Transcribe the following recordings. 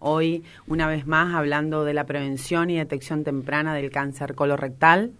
Hoy, una vez más, hablando de la prevención y detección temprana del cáncer colorectal.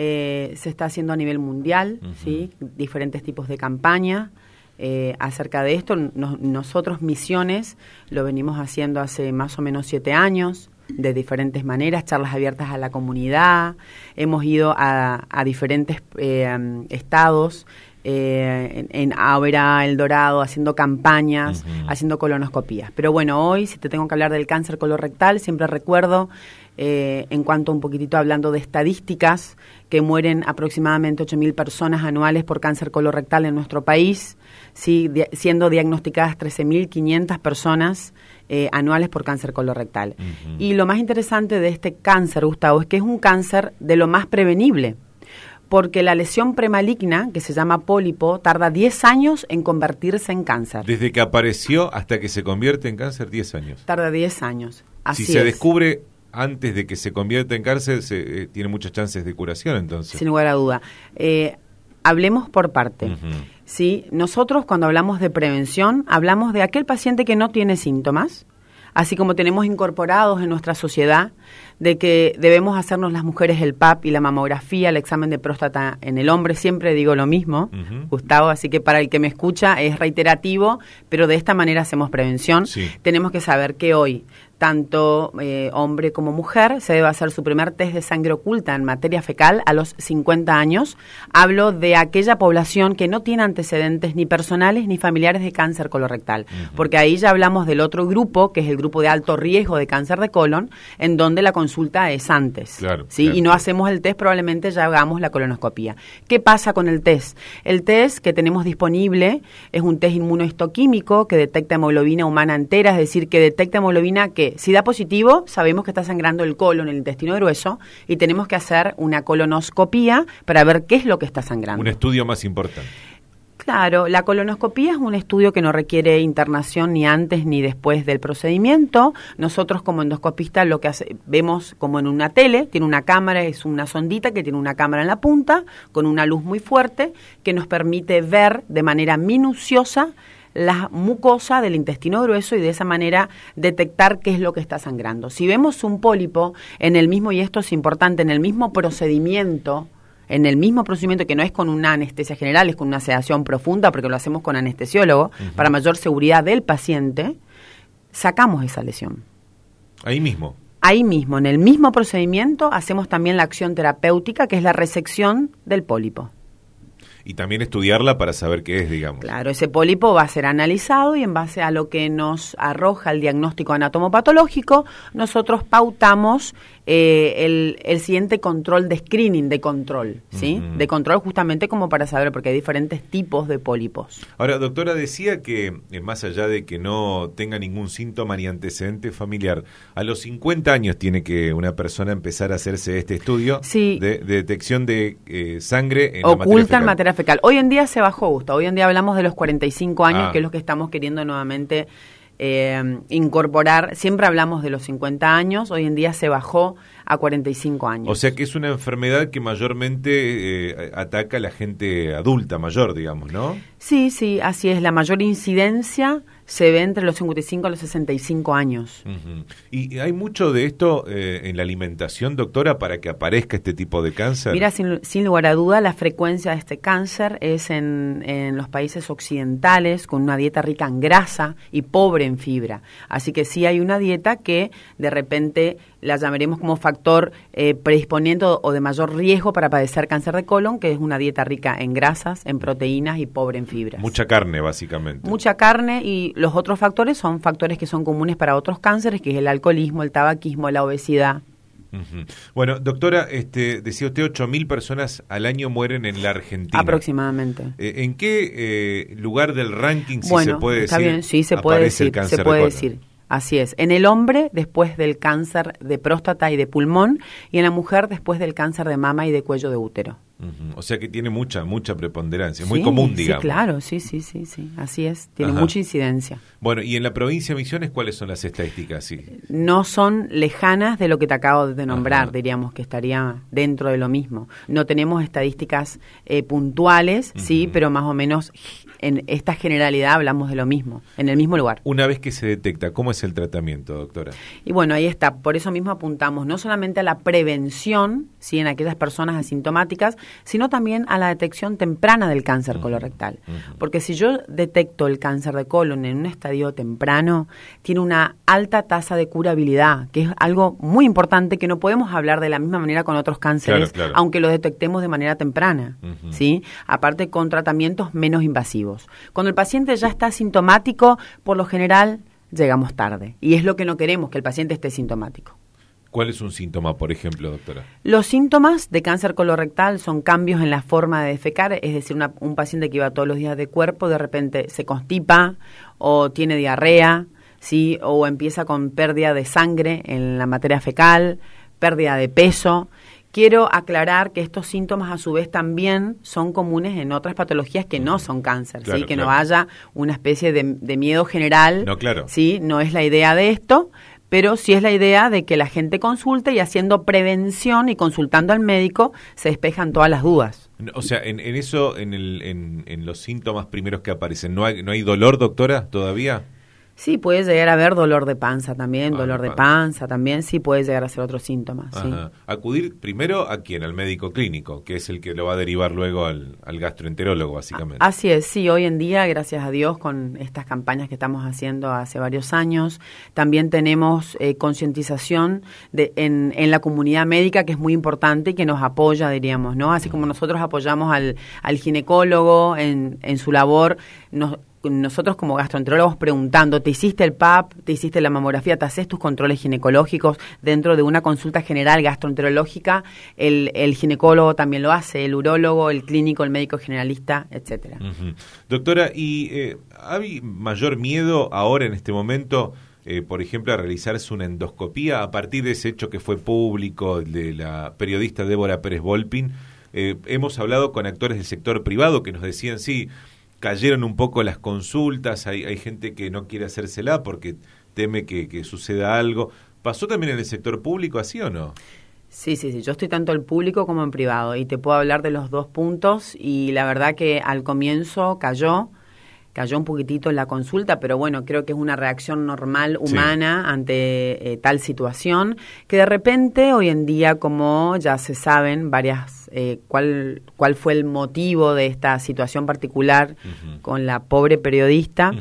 Eh, se está haciendo a nivel mundial, ¿sí? diferentes tipos de campaña. Eh, acerca de esto, nosotros Misiones lo venimos haciendo hace más o menos siete años de diferentes maneras, charlas abiertas a la comunidad, hemos ido a, diferentes eh, estados eh, en, en El Dorado, haciendo campañas, haciendo colonoscopías. Pero bueno, hoy, si te tengo que hablar del cáncer colorectal, siempre recuerdo eh, en cuanto a un poquitito hablando de estadísticas, que mueren aproximadamente 8.000 personas anuales por cáncer colorectal en nuestro país, siendo diagnosticadas 13.500 personas eh, anuales por cáncer colorectal. Y lo más interesante de este cáncer, Gustavo, es que es un cáncer de lo más prevenible porque la lesión premaligna, que se llama pólipo, tarda 10 años en convertirse en cáncer. Desde que apareció hasta que se convierte en cáncer, 10 años. Tarda 10 años. Así si se descubre antes de que se convierta en cárcel, se, eh, tiene muchas chances de curación entonces. Sin lugar a duda. Eh, hablemos por parte. ¿sí? Nosotros cuando hablamos de prevención, hablamos de aquel paciente que no tiene síntomas, así como tenemos incorporados en nuestra sociedad de que debemos hacernos las mujeres el PAP y la mamografía, el examen de próstata en el hombre, siempre digo lo mismo, Gustavo, así que para el que me escucha es reiterativo, pero de esta manera hacemos prevención. Tenemos que saber que hoy tanto eh, hombre como mujer, se debe hacer su primer test de sangre oculta en materia fecal a los 50 años. Hablo de aquella población que no tiene antecedentes ni personales ni familiares de cáncer colorectal, porque ahí ya hablamos del otro grupo, que es el grupo de alto riesgo de cáncer de colon, en donde la consulta es antes. Claro, ¿sí? Y no hacemos el test, probablemente ya hagamos la colonoscopia. ¿Qué pasa con el test? El test que tenemos disponible es un test inmunohistoquímico que detecta hemoglobina humana entera, es decir, que detecta hemoglobina que si da positivo, sabemos que está sangrando el colon, el intestino grueso, y tenemos que hacer una colonoscopía para ver qué es lo que está sangrando. Un estudio más importante. Claro, la colonoscopía es un estudio que no requiere internación ni antes ni después del procedimiento. Nosotros como endoscopistas lo que vemos como en una tele, tiene una cámara, es una sondita que tiene una cámara en la punta con una luz muy fuerte que nos permite ver de manera minuciosa la mucosa del intestino grueso y de esa manera detectar qué es lo que está sangrando. Si vemos un pólipo en el mismo, y esto es importante, en el mismo procedimiento, en el mismo procedimiento que no es con una anestesia general, es con una sedación profunda, porque lo hacemos con anestesiólogo, para mayor seguridad del paciente, sacamos esa lesión. Ahí mismo. Ahí mismo, en el mismo procedimiento, hacemos también la acción terapéutica, que es la resección del pólipo y también estudiarla para saber qué es, digamos. Claro, ese pólipo va a ser analizado y en base a lo que nos arroja el diagnóstico anatomopatológico, nosotros pautamos eh, el, siguiente control de screening, de control, ¿sí? De control justamente como para saber, porque hay diferentes tipos de pólipos. Ahora, doctora, decía que, eh, más allá de que no tenga ningún síntoma ni antecedente familiar, a los 50 años tiene que una persona empezar a hacerse este estudio de, detección de eh, sangre en Oculta la materia Hoy en día se bajó, Gustavo, Hoy en día hablamos de los 45 años, ah. que es lo que estamos queriendo nuevamente eh, incorporar. Siempre hablamos de los 50 años, hoy en día se bajó a 45 años. O sea que es una enfermedad que mayormente eh, ataca a la gente adulta, mayor, digamos, ¿no? Sí, sí, así es. La mayor incidencia se ve entre los 55 a los 65 años. ¿Y hay mucho de esto eh, en la alimentación, doctora, para que aparezca este tipo de cáncer? Mira, sin, lugar a duda, la frecuencia de este cáncer es en, en, los países occidentales, con una dieta rica en grasa y pobre en fibra. Así que sí hay una dieta que de repente la llamaremos como factor eh, predisponiendo o de mayor riesgo para padecer cáncer de colon, que es una dieta rica en grasas, en proteínas y pobre en fibras. Mucha carne, básicamente. Mucha carne y los otros factores son factores que son comunes para otros cánceres, que es el alcoholismo, el tabaquismo, la obesidad. Bueno, doctora, este, decía usted 8.000 personas al año mueren en la Argentina. Aproximadamente. Eh, ¿En qué eh, lugar del ranking, se puede está bien, sí, se puede decir, se puede decir. Así es. En el hombre, después del cáncer de próstata y de pulmón, y en la mujer, después del cáncer de mama y de cuello de útero. O sea que tiene mucha, mucha preponderancia, muy común, digamos. claro, sí, sí, sí, sí, así es, tiene mucha incidencia. Bueno, y en la provincia de Misiones, ¿cuáles son las estadísticas? No son lejanas de lo que te acabo de nombrar, diríamos que estaría dentro de lo mismo. No tenemos estadísticas eh, puntuales, sí, pero más o menos en esta generalidad hablamos de lo mismo, en el mismo lugar. Una vez que se detecta, ¿cómo es el tratamiento, doctora? Y bueno, ahí está, por eso mismo apuntamos no solamente a la prevención, sí, en aquellas personas asintomáticas, sino también a la detección temprana del cáncer colorectal. Porque si yo detecto el cáncer de colon en un estadio temprano, tiene una alta tasa de curabilidad, que es algo muy importante que no podemos hablar de la misma manera con otros cánceres, aunque lo detectemos de manera temprana, ¿sí? Aparte con tratamientos menos invasivos. Cuando el paciente ya está sintomático, por lo general llegamos tarde. Y es lo que no queremos, que el paciente esté sintomático. ¿Cuál es un síntoma, por ejemplo, doctora? Los síntomas de cáncer colorectal son cambios en la forma de defecar, es decir, un paciente que iba todos los días de cuerpo de repente se constipa o tiene diarrea, ¿sí? o empieza con pérdida de sangre en la materia fecal, pérdida de peso. Quiero aclarar que estos síntomas a su vez también son comunes en otras patologías que no son cáncer, ¿sí? que no haya una especie de, de miedo general. No, claro. ¿sí? No es la idea de esto, pero sí es la idea de que la gente consulte y haciendo prevención y consultando al médico se despejan todas las dudas. O sea, en, eso, en, los síntomas primeros que aparecen, ¿no hay, ¿no hay dolor, doctora, todavía? Sí, puede llegar a haber dolor de panza también, ah, dolor de panza. también, sí puede llegar a ser otro síntoma. Sí. Acudir primero a quién, al médico clínico, que es el que lo va a derivar luego al, gastroenterólogo, básicamente. así es, sí, hoy en día, gracias a Dios, con estas campañas que estamos haciendo hace varios años, también tenemos eh, concientización en, la comunidad médica, que es muy importante y que nos apoya, diríamos, ¿no? Así como nosotros apoyamos al, ginecólogo en, en su labor, nos nosotros como gastroenterólogos preguntando, ¿te hiciste el PAP? ¿Te hiciste la mamografía? ¿Te haces tus controles ginecológicos? Dentro de una consulta general gastroenterológica, el, ginecólogo también lo hace, el urólogo, el clínico, el médico generalista, etcétera. Doctora, ¿y eh, hay mayor miedo ahora en este momento? Eh, por ejemplo, a realizarse una endoscopía a partir de ese hecho que fue público de la periodista Débora Pérez Volpin. Eh, hemos hablado con actores del sector privado que nos decían, sí, cayeron un poco las consultas, hay, hay gente que no quiere hacérsela porque teme que, suceda algo. ¿Pasó también en el sector público así o no? Sí, sí, sí. Yo estoy tanto en público como en privado y te puedo hablar de los dos puntos y la verdad que al comienzo cayó, cayó un poquitito la consulta, pero bueno, creo que es una reacción normal, humana, ante eh, tal situación, que de repente hoy en día, como ya se saben varias eh, cuál, cuál fue el motivo de esta situación particular con la pobre periodista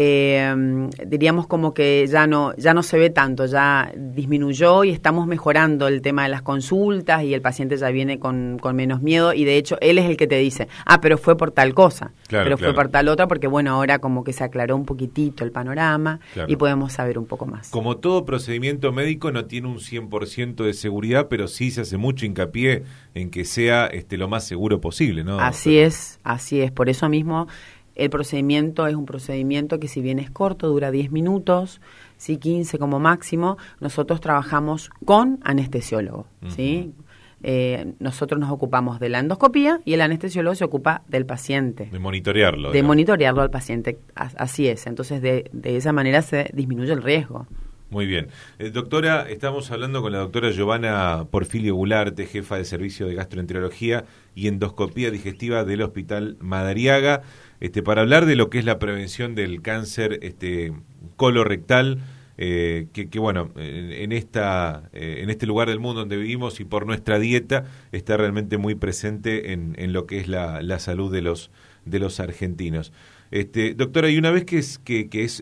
eh, diríamos como que ya no, ya no se ve tanto, ya disminuyó y estamos mejorando el tema de las consultas y el paciente ya viene con, menos miedo y de hecho él es el que te dice, ah, pero fue por tal cosa, pero fue por tal otra, porque bueno, ahora como que se aclaró un poquitito el panorama y podemos saber un poco más. Como todo procedimiento médico no tiene un 100% de seguridad, pero sí se hace mucho hincapié en que sea este, lo más seguro posible, ¿no? Así es, así es, por eso mismo... El procedimiento es un procedimiento que si bien es corto, dura 10 minutos, si 15 como máximo, nosotros trabajamos con anestesiólogo, ¿sí? Eh, nosotros nos ocupamos de la endoscopía y el anestesiólogo se ocupa del paciente. De monitorearlo. De monitorearlo al paciente, así es. Entonces, de, de esa manera se disminuye el riesgo. Muy bien. Eh, doctora, estamos hablando con la doctora Giovanna Porfilio Gularte, jefa de servicio de gastroenterología y endoscopía digestiva del Hospital Madariaga, este, para hablar de lo que es la prevención del cáncer este, colorectal, eh, que, bueno, en, esta, eh, en este lugar del mundo donde vivimos y por nuestra dieta está realmente muy presente en, lo que es la, la salud de los, de los argentinos. Este, doctora, y una vez que es,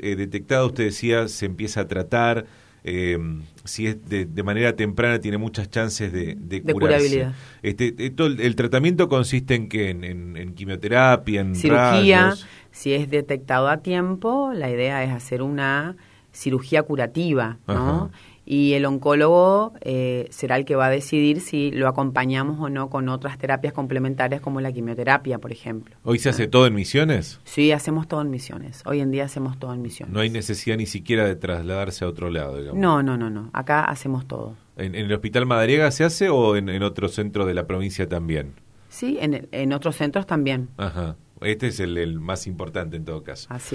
eh, detectado, es usted decía, se empieza a tratar, em, si es de, manera temprana tiene muchas chances de, de, Curabilidad. Este, eh, el tratamiento consiste en que en, quimioterapia, en cirugía. Si es detectado a tiempo, la idea es hacer una cirugía curativa, ¿no? y el oncólogo eh, será el que va a decidir si lo acompañamos o no con otras terapias complementarias como la quimioterapia, por ejemplo. ¿Hoy se hace todo en misiones? Sí, hacemos todo en misiones. Hoy en día hacemos todo en misiones. No hay necesidad ni siquiera de trasladarse a otro lado, digamos. No, no, no, no. Acá hacemos todo. ¿En, el Hospital Madariaga se hace o en, otros centros de la provincia también? Sí, en, en otros centros también. Ajá. Este es el, el más importante en todo caso. Así es.